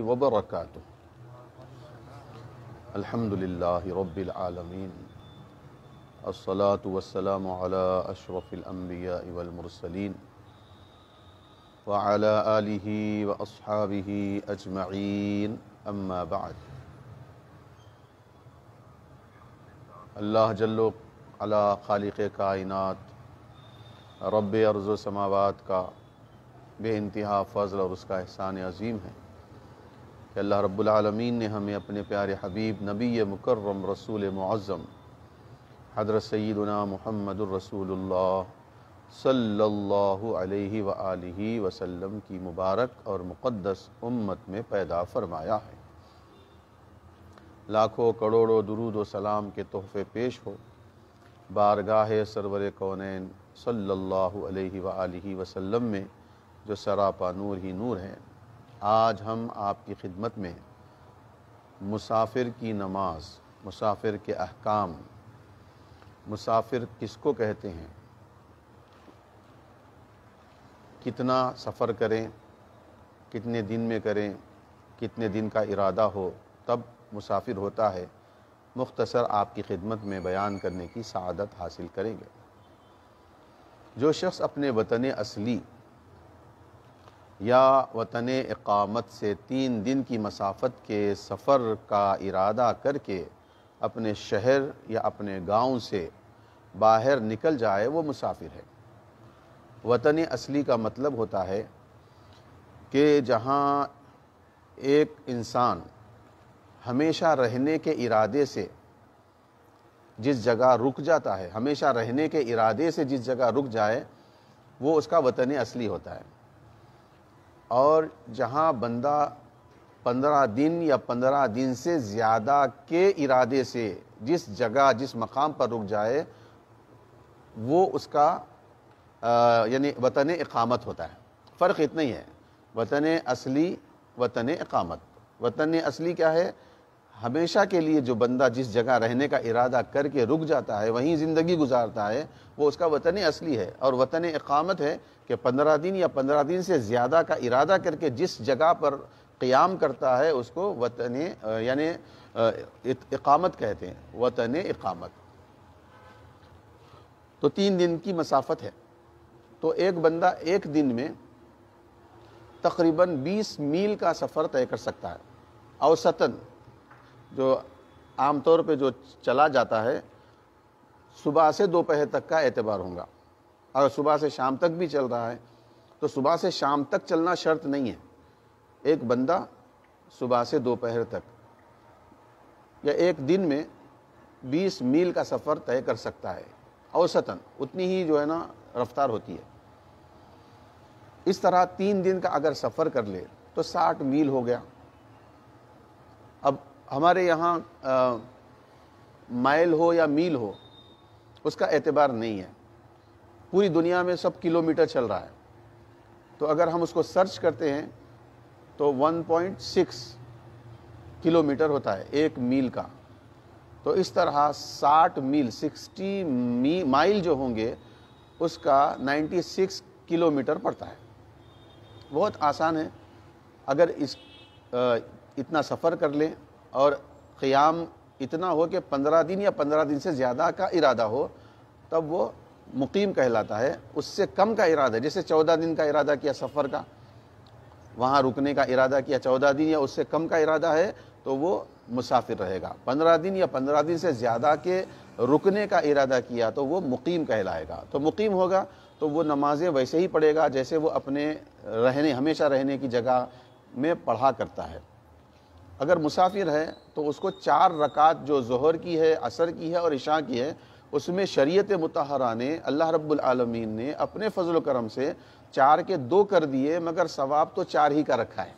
वबरकत अल्हम्दुलिल्लाह रब्बिल आलमीन अस्सलातु वस्सलामु अला अशरफिल अंबिया वल मुरसलीन व अला आलिहि व अस्हाबिहि अजमईन अम्मा बाद अल्लाह जल्लो अला खालिक कायनात रब अर्ज़ समावत का बे इंतहा फ़ज़ल और उसका एहसान अजीम है कि अल्लाह रब्बुलमीन ने हमें अपने प्यारे हबीब नबी मुकर्रम रसूल मुआज़म हजरत सैदना महमद रसूल सल्ला अलैहि की मुबारक और मुक़दस उम्मत में पैदा फरमाया है लाखों करोड़ों दरूद सलाम के तोहफ़े पेश हो बारगाह सरवर कौन सल्ला वसलम में जो सरापा नूर ही नूर हैं आज हम आपकी खिदमत में मुसाफिर की नमाज मुसाफिर के अहकाम मुसाफिर किसको कहते हैं कितना सफ़र करें कितने दिन में करें कितने दिन का इरादा हो तब मुसाफिर होता है मुख्तसर आपकी खिदमत में बयान करने की सआदत हासिल करेंगे जो शख्स अपने वतन असली या वतन इकामत से तीन दिन की मसाफत के सफ़र का इरादा करके अपने शहर या अपने गांव से बाहर निकल जाए वो मुसाफिर है वतन असली का मतलब होता है कि जहाँ एक इंसान हमेशा रहने के इरादे से जिस जगह रुक जाता है हमेशा रहने के इरादे से जिस जगह रुक जाए वो उसका वतन असली होता है और जहाँ बंदा पंद्रह दिन या पंद्रह दिन से ज़्यादा के इरादे से जिस जगह जिस मकाम पर रुक जाए वो उसका यानी वतन इकामत होता है फ़र्क इतना ही है वतन असली वतन इकामत वतन असली क्या है हमेशा के लिए जो बंदा जिस जगह रहने का इरादा करके रुक जाता है वहीं ज़िंदगी गुजारता है वो उसका वतन असली है और वतन इकामत है कि पंद्रह दिन या पंद्रह दिन से ज़्यादा का इरादा करके जिस जगह पर क़्याम करता है उसको वतन यानि इकामत कहते हैं वतन इकामत तो तीन दिन की मसाफत है तो एक बंदा एक दिन में तकरीबन 20 मील का सफ़र तय कर सकता है औसतन जो आमतौर पे जो चला जाता है सुबह से दोपहर तक का एतबार होगा अगर सुबह से शाम तक भी चल रहा है तो सुबह से शाम तक चलना शर्त नहीं है एक बंदा सुबह से दोपहर तक या एक दिन में 20 मील का सफ़र तय कर सकता है औसतन उतनी ही जो है ना रफ्तार होती है इस तरह तीन दिन का अगर सफ़र कर ले तो 60 मील हो गया अब हमारे यहाँ माइल हो या मील हो उसका एतबार नहीं है पूरी दुनिया में सब किलोमीटर चल रहा है तो अगर हम उसको सर्च करते हैं तो 1.6 किलोमीटर होता है एक मील का तो इस तरह 60 मील 60 मी, माइल जो होंगे उसका 96 किलोमीटर पड़ता है बहुत आसान है अगर इस आ, इतना सफ़र कर लें और क़्याम इतना हो कि पंद्रह दिन या पंद्रह दिन से ज़्यादा का इरादा हो तब वो मुकीम कहलाता है उससे कम का इरादा जैसे चौदह दिन का इरादा किया सफ़र का वहाँ रुकने का इरादा किया चौदह दिन या उससे कम का इरादा है तो वो मुसाफिर रहेगा पंद्रह दिन या पंद्रह दिन से ज़्यादा के रुकने का इरादा किया तो वो मुकीम कहलाएगा तो मुकीम होगा तो वो नमाज़ें वैसे ही पढ़ेगा जैसे वो अपने रहने हमेशा रहने की जगह में पढ़ा करता है अगर मुसाफिर है तो उसको चार रकात जो जहर की है असर की है और इशा की है उसमें शरीयत मतहरा ने अल्लाह रब्लमीन ने अपने फजल करम से चार के दो कर दिए मगर सवाब तो चार ही का रखा है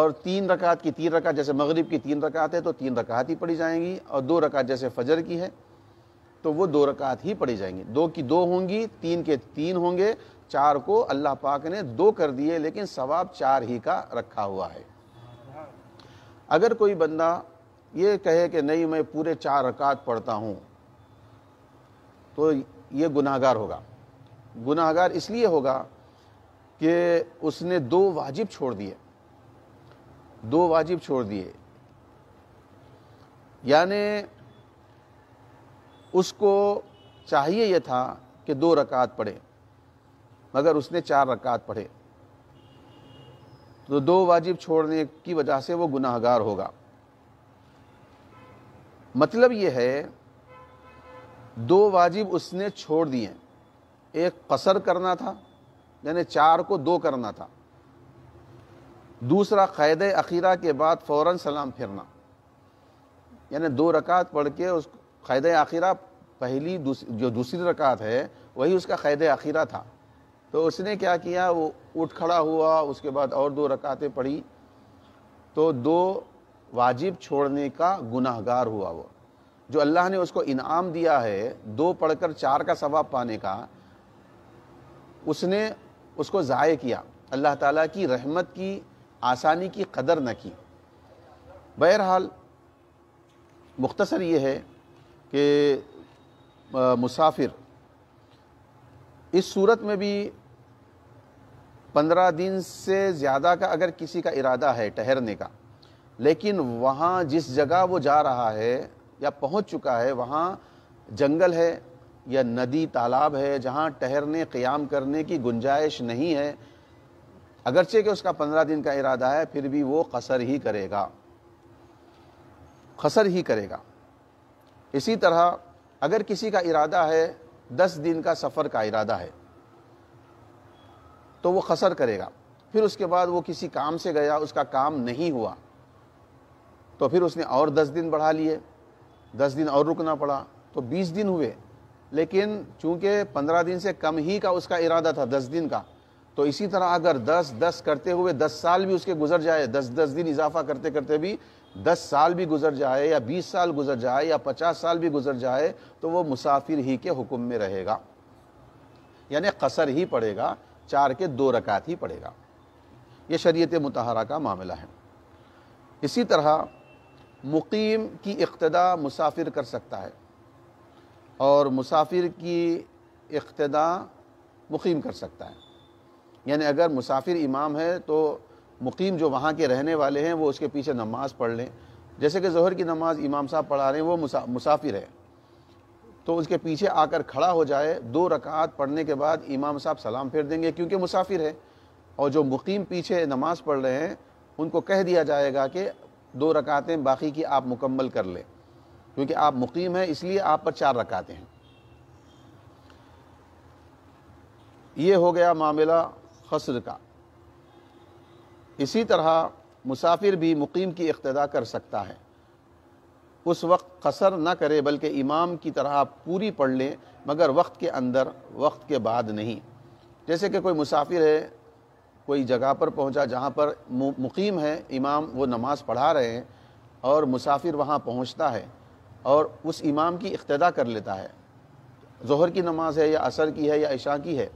और तीन रकात की तीन रकात जैसे मगरिब की तीन रकात है तो तीन रकात ही पड़ी जाएंगी और दो रकात जैसे फजर की है तो वो दो रकात ही पड़ी जाएंगी दो की दो होंगी तीन के तीन होंगे चार को अल्लाह पाक ने दो कर दिए लेकिन सवाब चार ही का रखा हुआ है अगर कोई बंदा ये कहे कि नहीं मैं पूरे चार रकात पढ़ता हूँ तो ये गुनाहगार होगा गुनाहगार इसलिए होगा कि उसने दो वाजिब छोड़ दिए दो वाजिब छोड़ दिए यानी उसको चाहिए यह था कि दो रकात पढ़े मगर उसने चार रकात पढ़े तो दो वाजिब छोड़ने की वजह से वो गुनाहगार होगा मतलब ये है दो वाजिब उसने छोड़ दिए एक कसर करना था यानी चार को दो करना था दूसरा क़ैद अखीरा के बाद फौरन सलाम फिरना यानी दो रकात पढ़ के उस क़ैद आखिरा पहली दूस, जो दूसरी रकात है वही उसका क़ैद अखीरा था तो उसने क्या किया वो उठ खड़ा हुआ उसके बाद और दो रकातें पढ़ी तो दो वाजिब छोड़ने का गुनाहगार हुआ वो जो अल्लाह ने उसको इनाम दिया है दो पढ़कर चार का सवाब पाने का उसने उसको ज़ाय किया अल्लाह ताला की रहमत की आसानी की कदर न की बहरहाल मुख्तसर ये है कि मुसाफिर इस सूरत में भी पंद्रह दिन से ज़्यादा का अगर किसी का इरादा है ठहरने का लेकिन वहाँ जिस जगह वो जा रहा है या पहुँच चुका है वहाँ जंगल है या नदी तालाब है जहाँ ठहरने क़्याम करने की गुंजाइश नहीं है अगरचे कि उसका पंद्रह दिन का इरादा है फिर भी वो कसर ही करेगा कसर ही करेगा इसी तरह अगर किसी का इरादा है दस दिन का सफ़र का इरादा है तो वो कसर करेगा फिर उसके बाद वो किसी काम से गया उसका काम नहीं हुआ तो फिर उसने और दस दिन बढ़ा लिए दस दिन और रुकना पड़ा तो बीस दिन हुए लेकिन चूंकि पंद्रह दिन से कम ही का उसका इरादा था दस दिन का तो इसी तरह अगर दस दस करते हुए दस साल भी उसके गुजर जाए दस दस दिन इजाफा करते करते भी दस साल भी गुजर जाए या बीस साल गुजर जाए या पचास साल भी गुजर जाए तो वो मुसाफिर ही के हुक्म में रहेगा यानी कसर ही पड़ेगा चार के दो रकात ही पड़ेगा ये शरीयत मतहरा का मामला है इसी तरह मुकीम की इक्तदा मुसाफिर कर सकता है और मुसाफिर की इक्तदा मुकीम कर सकता है यानी अगर मुसाफिर इमाम है तो मुकीम जो वहाँ के रहने वाले हैं वो उसके पीछे नमाज पढ़ लें जैसे कि जहर की नमाज इमाम साहब पढ़ा रहे हैं वो मुसा, मुसाफिर है तो उसके पीछे आकर खड़ा हो जाए दो रकात पढ़ने के बाद इमाम साहब सलाम फेर देंगे क्योंकि मुसाफिर है और जो मुकीम पीछे नमाज पढ़ रहे हैं उनको कह दिया जाएगा कि दो रकातें बाकी की आप मुकम्मल कर लें क्योंकि आप मुकीम हैं इसलिए आप पर चार रकातें हैं ये हो गया मामला खसर का इसी तरह मुसाफिर भी मुकीम की इक्तदा कर सकता है उस वक्त कसर न करे बल्कि इमाम की तरह पूरी पढ़ लें मगर वक्त के अंदर वक्त के बाद नहीं जैसे कि कोई मुसाफिर है कोई जगह पर पहुंचा जहां पर मुकीम है इमाम वो नमाज़ पढ़ा रहे हैं और मुसाफिर वहां पहुंचता है और उस इमाम की इक्तदा कर लेता है जहर की नमाज़ है या असर की है या ईशा की है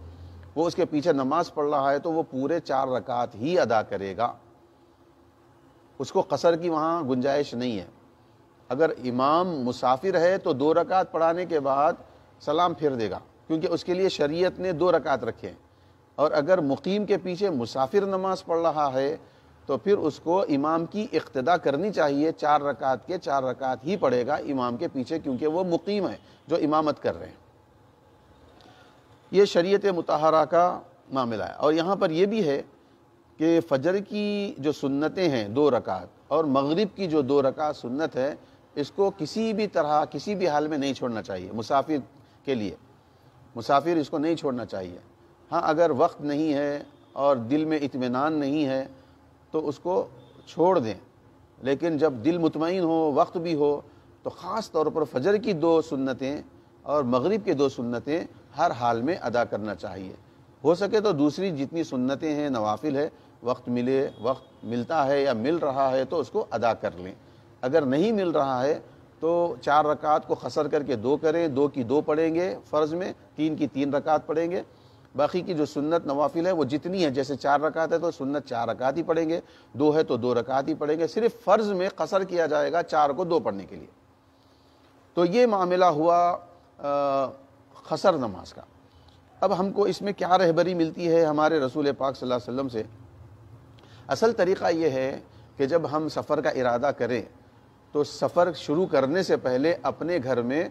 वो उसके पीछे नमाज पढ़ रहा है तो वो पूरे चार रकात ही अदा करेगा उसको कसर की वहाँ गुंजाइश नहीं है अगर इमाम मुसाफिर है तो दो रकात पढ़ाने के बाद सलाम फिर देगा क्योंकि उसके लिए शरीयत ने दो रकात रखे हैं और अगर मुकीम के पीछे मुसाफिर नमाज पढ़ रहा है तो फिर उसको इमाम की इक्तदा करनी चाहिए चार रकात के चार रकात ही पढ़ेगा इमाम के पीछे क्योंकि वो मुकीम है जो इमामत कर रहे हैं ये शरीयत मतहरा का मामला है और यहाँ पर यह भी है कि फ़जर की जो सुन्नतें हैं दो रकात और मगरिब की जो दो रकात सुन्नत है इसको किसी भी तरह किसी भी हाल में नहीं छोड़ना चाहिए मुसाफिर के लिए मुसाफिर इसको नहीं छोड़ना चाहिए हाँ अगर वक्त नहीं है और दिल में इतमान नहीं है तो उसको छोड़ दें लेकिन जब दिल मुतमिन हो वक्त भी हो तो ख़ास तौर पर फजर की दो सुन्नतें और मगरिब के दो सुन्नतें हर हाल में अदा करना चाहिए हो सके तो दूसरी जितनी सुन्नतें हैं नवाफिल है वक्त मिले वक्त मिलता है या मिल रहा है तो उसको अदा कर लें अगर नहीं मिल रहा है तो चार रकात को खसर करके दो करें दो की दो पढ़ेंगे फ़र्ज़ में तीन की तीन रकात पढ़ेंगे बाकी की जो सुन्नत नवाफिल है वो जितनी है जैसे चार रकात है तो सुन्नत चार रकात ही पढ़ेंगे दो है तो दो रकात ही पढ़ेंगे सिर्फ फ़र्ज़ में कसर किया जाएगा चार को दो पढ़ने के लिए तो ये मामला हुआ आ, खसर नमाज का अब हमको इसमें क्या रहबरी मिलती है हमारे रसूल पाक सल्लल्लाहु अलैहि वसल्लम से असल तरीक़ा ये है कि जब हम सफ़र का इरादा करें तो सफ़र शुरू करने से पहले अपने घर में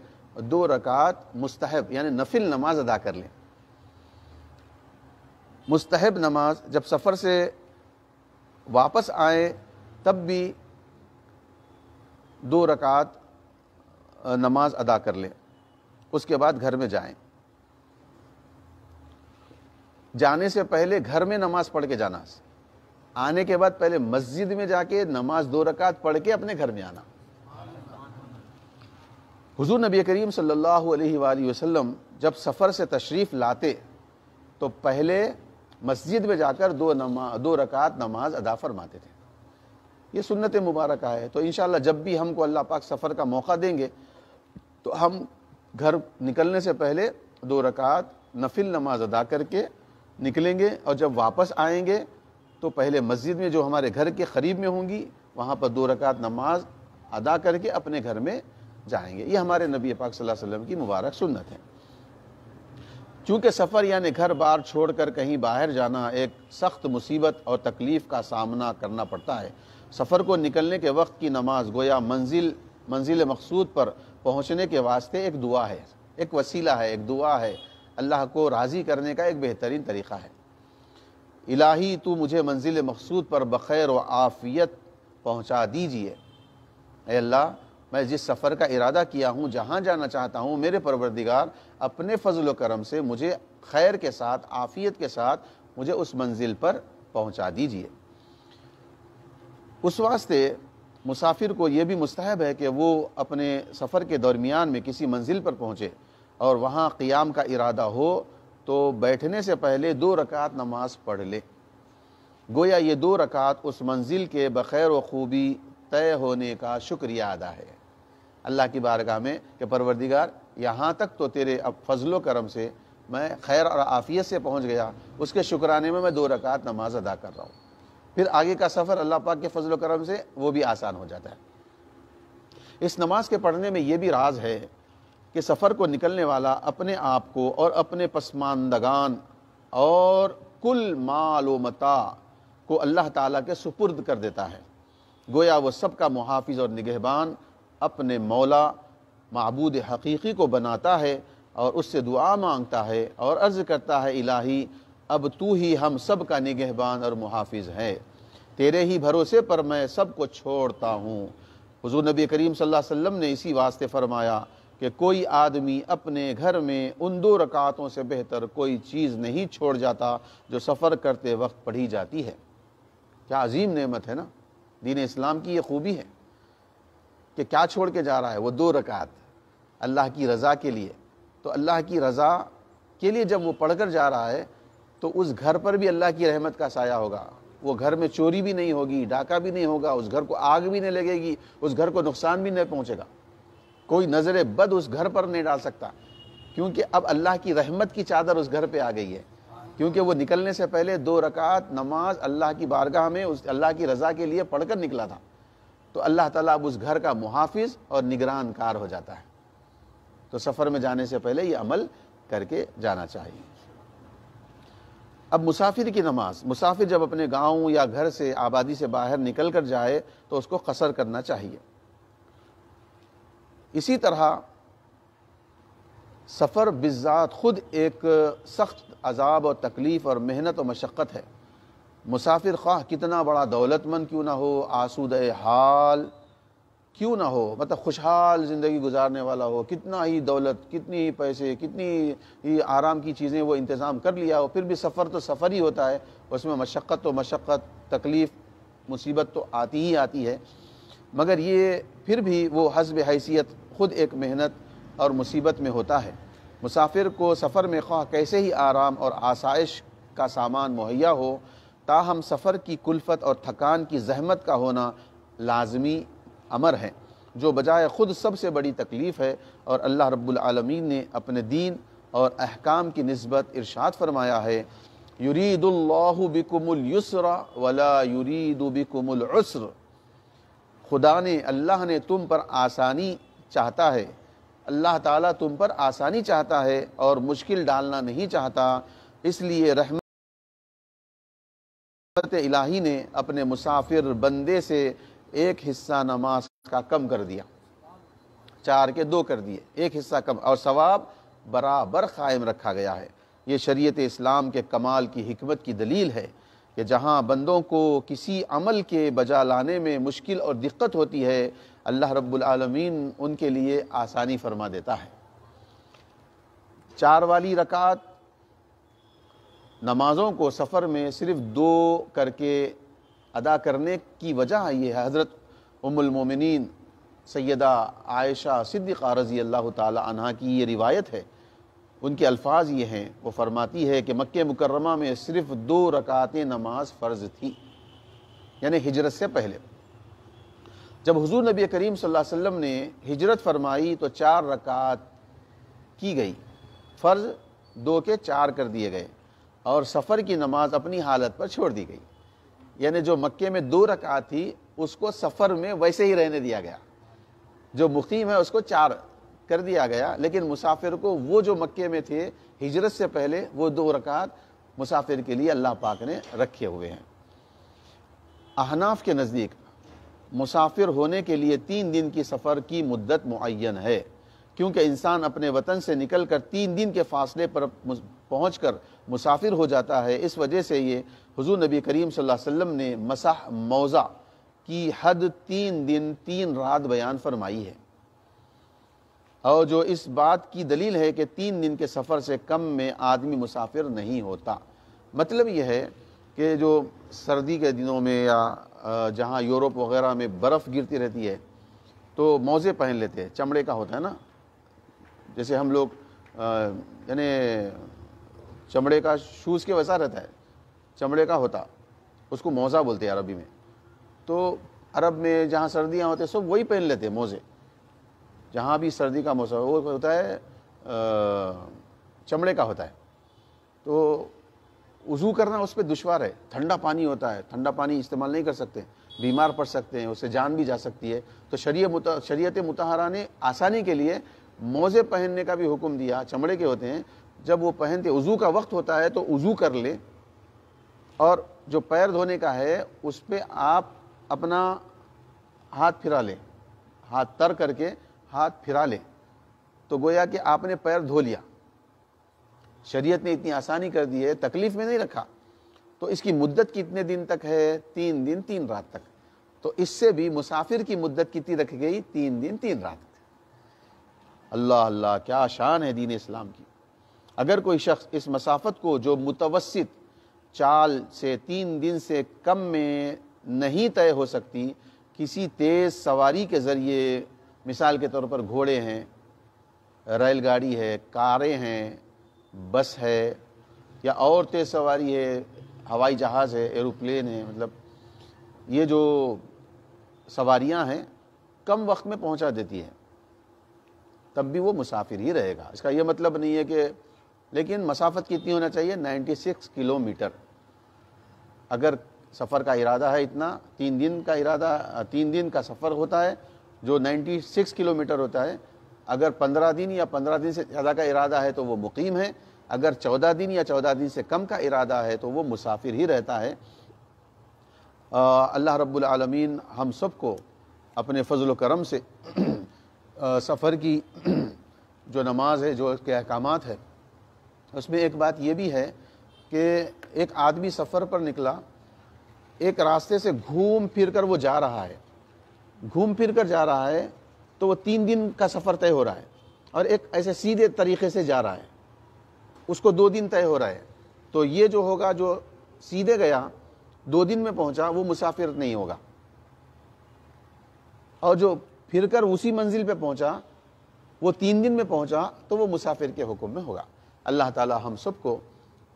दो रकात मुस्तहब यानी नफिल नमाज अदा कर लें मुस्तहब नमाज जब सफ़र से वापस आए तब भी दो रकात नमाज अदा कर लें उसके बाद घर में जाएं जाने से पहले घर में नमाज पढ़ के जाना आने के बाद पहले मस्जिद में जाके नमाज दो रकात पढ़ के अपने घर में आना हुजूर नबी करीम सल्लल्लाहु अलैहि वसल्लम जब सफ़र से तशरीफ़ लाते तो पहले मस्जिद में जाकर दो नमा दो रकात नमाज अदा फरमाते थे ये सुन्नत मुबारक है तो इन जब भी हमको अल्लाह पाक सफ़र का मौका देंगे तो हम घर निकलने से पहले दो रकात नफिल नमाज अदा करके निकलेंगे और जब वापस आएंगे तो पहले मस्जिद में जो हमारे घर के करीब में होंगी वहाँ पर दो रकात नमाज अदा करके अपने घर में जाएंगे ये हमारे नबी पाक सल्लल्लाहु अलैहि वसल्लम की मुबारक सुन्नत है चूँकि सफ़र यानी घर बार छोड़कर कहीं बाहर जाना एक सख्त मुसीबत और तकलीफ़ का सामना करना पड़ता है सफ़र को निकलने के वक्त की नमाज गोया मंजिल मंजिल मकसूद पर पहुँचने के वास्ते एक दुआ है एक वसीला है एक दुआ है अल्लाह को राज़ी करने का एक बेहतरीन तरीक़ा है इलाही तो मुझे मंजिल मकसूद पर बखैर व आफ़ियत पहुँचा दीजिए अल्लाह मैं जिस सफ़र का इरादा किया हूँ जहाँ जाना चाहता हूँ मेरे परवरदिगार अपने फ़जल करम से मुझे खैर के साथ आफ़ियत के साथ मुझे उस मंजिल पर पहुँचा दीजिए उस वास्ते मुसाफिर को ये भी मुस्तहब है कि वो अपने सफ़र के दरमियान में किसी मंजिल पर पहुँचे और वहाँ क्याम का इरादा हो तो बैठने से पहले दो रकात नमाज पढ़ ले गोया ये दो रकात उस मंजिल के बखैर व खूबी तय होने का शुक्रिया अदा है अल्लाह की बारगाह में कि परवरदिगार यहाँ तक तो तेरे अब फजलो करम से मैं खैर और आफ़ियत से पहुँच गया उसके शुक्राने में मैं दो रकात नमाज अदा कर रहा हूँ फिर आगे का सफ़र अल्लाह पाक के फजल करम से वो भी आसान हो जाता है इस नमाज के पढ़ने में ये भी राज है कि सफ़र को निकलने वाला अपने आप को और अपने पसमानदगान और कुल माल व मता को अल्लाह ताला के सुपुर्द कर देता है गोया वो सब का मुहाफ़ और निगहबान अपने मौला मबूद हकीकी को बनाता है और उससे दुआ मांगता है और अर्ज़ करता है इलाही अब तू ही हम सब का निगहबान और मुहाफ़ है तेरे ही भरोसे पर मैं सब को छोड़ता हूँ हजू नबी करीम सल्लल्लाहु अलैहि वसल्लम ने इसी वास्ते फरमाया कि कोई आदमी अपने घर में उन दो रकातों से बेहतर कोई चीज़ नहीं छोड़ जाता जो सफ़र करते वक्त पढ़ी जाती है क्या अजीम नेमत है ना दीन इस्लाम की ये खूबी है कि क्या छोड़ के जा रहा है वो दो रकात अल्लाह की रज़ा के लिए तो अल्लाह की रज़ा के लिए जब वो पढ़ कर जा रहा है तो उस घर पर भी अल्लाह की रहमत का साया होगा वो घर में चोरी भी नहीं होगी डाका भी नहीं होगा उस घर को आग भी नहीं लगेगी उस घर को नुकसान भी नहीं पहुंचेगा कोई नज़र बद उस घर पर नहीं डाल सकता क्योंकि अब अल्लाह की रहमत की चादर उस घर पे आ गई है क्योंकि वो निकलने से पहले दो रकात नमाज अल्लाह की बारगाह में उस अल्लाह की रज़ा के लिए पढ़कर निकला था तो अल्लाह ताला अब उस घर का मुहाफिज और निगरान कार हो जाता है तो सफ़र में जाने से पहले ये अमल करके जाना चाहिए अब मुसाफिर की नमाज मुसाफिर जब अपने गांव या घर से आबादी से बाहर निकल कर जाए तो उसको कसर करना चाहिए इसी तरह सफ़र बिज़ात ख़ुद एक सख्त अजाब और तकलीफ़ और मेहनत और मशक्क़त है मुसाफिर ख्वाह कितना बड़ा दौलतमंद क्यों ना हो आसूद हाल क्यों ना हो मतलब खुशहाल ज़िंदगी गुजारने वाला हो कितना ही दौलत कितनी ही पैसे कितनी ही आराम की चीज़ें वो इंतज़ाम कर लिया हो फिर भी सफ़र तो सफ़र ही होता है उसमें मशक्क़त तो मशक्क़त तकलीफ़ मुसीबत तो आती ही आती है मगर ये फिर भी वो हसब हैसियत ख़ुद एक मेहनत और मुसीबत में होता है मुसाफिर को सफ़र में ख्वाह कैसे ही आराम और आसाइश का सामान मुहैया हो ताहम सफ़र की कुल्फ़त और थकान की जहमत का होना लाजमी अमर हैं जो बजाय ख़ुद सबसे बड़ी तकलीफ़ है और अल्लाह रब्बुलमीन ने अपने दीन और अहकाम की नस्बत इरशाद फरमाया है युरीदुल्लाबिकुमयुसरा वला युरीदुबिकुमसर खुदा ने अल्लाह ने तुम पर आसानी चाहता है अल्लाह ताला तुम पर आसानी चाहता है और मुश्किल डालना नहीं चाहता इसलिए रहमत इलाही ने अपने मुसाफिर बंदे से एक हिस्सा नमाज का कम कर दिया चार के दो कर दिए एक हिस्सा कम और सवाब बराबर कायम रखा गया है ये शरीयत इस्लाम के कमाल की हमत की दलील है कि जहाँ बंदों को किसी अमल के बजा लाने में मुश्किल और दिक्कत होती है अल्लाह रब्बुलमीन उनके लिए आसानी फरमा देता है चार वाली रकात नमाज़ों को सफ़र में सिर्फ़ दो करके अदा करने की वजह ये है हज़रत उमुलमोमिन सैदा आयशा सिद्दीक़ा रज़ी अल्लाह तह की ये रिवायत है उनके अल्फाज ये हैं वो फरमाती है कि मक् मुकरमा में सिर्फ़ दो रकातें नमाज फ़र्ज थी यानी हिजरत से पहले जब हुजूर नबी करीम सल्लल्लाहु अलैहि वसल्लम ने हिजरत फरमाई तो चार रकात की गई फ़र्ज दो के चार कर दिए गए और सफ़र की नमाज अपनी हालत पर छोड़ दी गई यानी जो मक्के में दो रकात थी उसको सफ़र में वैसे ही रहने दिया गया जो मुकीम है उसको चार कर दिया गया लेकिन मुसाफिर को वो जो मक्के में थे हिजरत से पहले वो दो रकात मुसाफिर के लिए अल्लाह पाक ने रखे हुए हैं अहनाफ के नज़दीक मुसाफिर होने के लिए तीन दिन की सफ़र की मुद्दत मुन है क्योंकि इंसान अपने वतन से निकल कर तीन दिन के फासले पर पहुँच कर मुसाफिर हो जाता है इस वजह से ये हजूर नबी करीम वसल्लम ने मसाह मौज़ा की हद तीन दिन तीन रात बयान फरमाई है और जो इस बात की दलील है कि तीन दिन के सफ़र से कम में आदमी मुसाफिर नहीं होता मतलब यह है कि जो सर्दी के दिनों में या जहाँ यूरोप वगैरह में बर्फ़ गिरती रहती है तो मौज़े पहन लेते हैं चमड़े का होता है ना जैसे हम लोग यानी चमड़े का शूज़ के वैसा रहता है चमड़े का होता उसको मोज़ा बोलते हैं अरबी में तो अरब में जहाँ सर्दियाँ होते सब वही पहन लेते हैं मोज़े जहाँ भी सर्दी का मौसम वो होता है चमड़े का होता है तो वज़ू करना उस पर दुशवार है ठंडा पानी होता है ठंडा पानी इस्तेमाल नहीं कर सकते बीमार पड़ सकते हैं उससे जान भी जा सकती है तो शरीय मुता शरीयत मुतहरा ने आसानी के लिए मोज़े पहनने का भी हुक्म दिया चमड़े के होते हैं जब वो पहनते वज़ू का वक्त होता है तो वज़ू कर लें और जो पैर धोने का है उस पर आप अपना हाथ फिरा लें हाथ तर करके हाथ फिरा लें तो गोया कि आपने पैर धो लिया शरीयत ने इतनी आसानी कर दी है तकलीफ़ में नहीं रखा तो इसकी मुद्दत कितने दिन तक है तीन दिन तीन रात तक तो इससे भी मुसाफिर की मुद्दत कितनी रखी गई तीन दिन तीन रात अल्लाह अल्लाह क्या शान है दीन इस्लाम की अगर कोई शख्स इस मसाफत को जो मुतवसत चाल से तीन दिन से कम में नहीं तय हो सकती किसी तेज़ सवारी के ज़रिए मिसाल के तौर पर घोड़े हैं रेलगाड़ी है कारें हैं बस है या और तेज़ सवारी है हवाई जहाज़ है एरोप्लेन है मतलब ये जो सवारियां हैं कम वक्त में पहुंचा देती हैं तब भी वो मुसाफिर ही रहेगा इसका ये मतलब नहीं है कि लेकिन मसाफत कितनी होना चाहिए 96 किलोमीटर अगर सफ़र का इरादा है इतना तीन दिन का इरादा तीन दिन का सफ़र होता है जो 96 किलोमीटर होता है अगर 15 दिन या 15 दिन से ज़्यादा का इरादा है तो वो मुकीम है अगर 14 दिन या 14 दिन से कम का इरादा है तो वो मुसाफिर ही रहता है अल्लाह रब्बुल हम सबको अपने फजल करम से सफ़र की जो नमाज है जो उसके अहकाम है उसमें एक बात ये भी है कि एक आदमी सफ़र पर निकला एक रास्ते से घूम फिर कर वो जा रहा है घूम फिर कर जा रहा है तो वो तीन दिन का सफ़र तय हो रहा है और एक ऐसे सीधे तरीके से जा रहा है उसको दो दिन तय हो रहा है तो ये जो होगा जो सीधे गया दो दिन में पहुंचा वो मुसाफिर नहीं होगा और जो फिर कर उसी मंजिल पे पहुंचा वो तीन दिन में पहुंचा तो वो मुसाफिर के हुक्म में होगा अल्लाह ताला हम सबको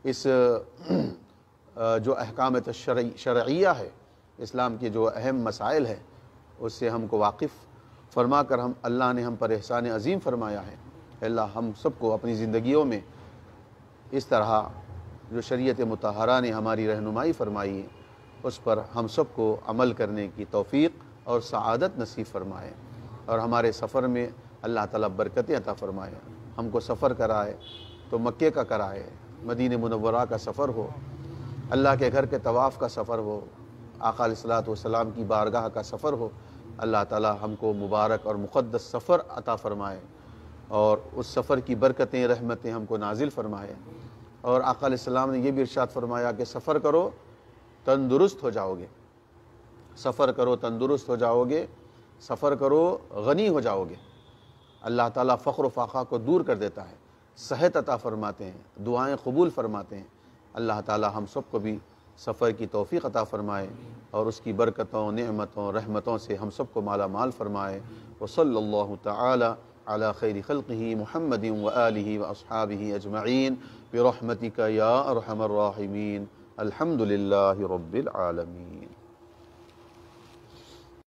इस जो अहकाम शर्या है इस्लाम के जो अहम मसाइल है उससे हमको वाकिफ़ फरमा कर हम अल्लाह ने हम पर एहसान अजीम फरमाया है अल्लाह हम सबको अपनी ज़िंदगियों में इस तरह जो शरीयत मतहरा ने हमारी रहनुमाई फरमाई है उस पर हम सबको अमल करने की तोफ़ी और सआदत नसीब फरमाए और हमारे सफ़र में अल्लाह ताला बरकतें अता फ़रमाए हमको सफ़र कराए तो मक्के का कराए मदीन मुनवरा का सफ़र हो अल्लाह के घर के तवाफ़ का सफ़र हो आका सलाम की बारगाह का सफ़र हो अल्लाह ताला हमको मुबारक और मुक़दस सफ़र अता फ़रमाए और उस सफ़र की बरकतें रहमतें हमको नाजिल फ़रमाए और आका सलाम ने यह भी इर्शाद फरमाया कि सफ़र करो तंदुरुस्त हो जाओगे सफ़र करो तंदुरुस्त हो जाओगे सफ़र करो गनी हो जाओगे अल्लाह ताला फ़ख्र फाखा को दूर कर देता है सेहत अता फ़रमाते हैं दुआएँ कबूल फ़रमाते हैं अल्लाह ताला हम सबको भी सफ़र की तोफ़ी अता फ़रमाए और उसकी बरकतों नमतों रहमतों से हम सबको माला माल फ़रमाए वसल्ला अला खैर खल़ी महमद व असहाब अजमाइन बरहमतिका या रहमरमीन अलहमदिल्ला